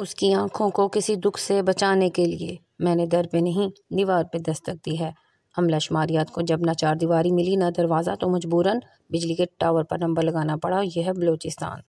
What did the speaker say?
उसकी आंखों को किसी दुख से बचाने के लिए मैंने दर पे नहीं दीवार पे दस्तक दी है हमला शुमारियात को जब ना चार दीवारी मिली ना दरवाज़ा तो मजबूरन बिजली के टावर पर नंबर लगाना पड़ा यह बलूचिस्तान